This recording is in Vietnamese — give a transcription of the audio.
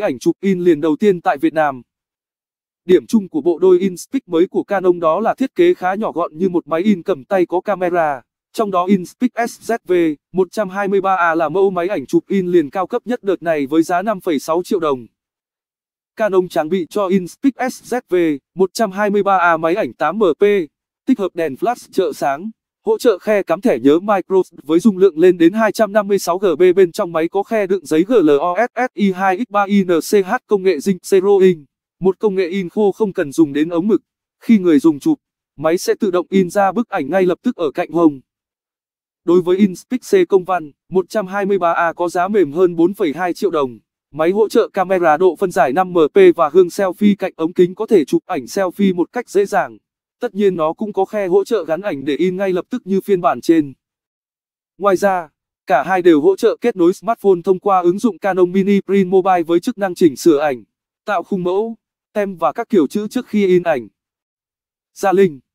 máy ảnh chụp in liền đầu tiên tại Việt Nam. Điểm chung của bộ đôi InSpeak mới của Canon đó là thiết kế khá nhỏ gọn như một máy in cầm tay có camera. Trong đó InSpeak SZV 123A là mẫu máy ảnh chụp in liền cao cấp nhất đợt này với giá 5,6 triệu đồng. Canon trang bị cho InSpeak SZV 123A máy ảnh 8MP, tích hợp đèn flash trợ sáng, Hỗ trợ khe cắm thẻ nhớ Microsoft với dung lượng lên đến 256 GB bên trong máy có khe đựng giấy GLOSSI 2X3INCH công nghệ Zinc Zero In, một công nghệ in khô không cần dùng đến ống mực. Khi người dùng chụp, máy sẽ tự động in ra bức ảnh ngay lập tức ở cạnh hồng. Đối với InSpeak C công văn 123A có giá mềm hơn 4,2 triệu đồng. Máy hỗ trợ camera độ phân giải 5MP và gương selfie cạnh ống kính có thể chụp ảnh selfie một cách dễ dàng. Tất nhiên nó cũng có khe hỗ trợ gắn ảnh để in ngay lập tức như phiên bản trên. Ngoài ra, cả hai đều hỗ trợ kết nối smartphone thông qua ứng dụng Canon Mini Print Mobile với chức năng chỉnh sửa ảnh, tạo khung mẫu, tem và các kiểu chữ trước khi in ảnh. Gia Linh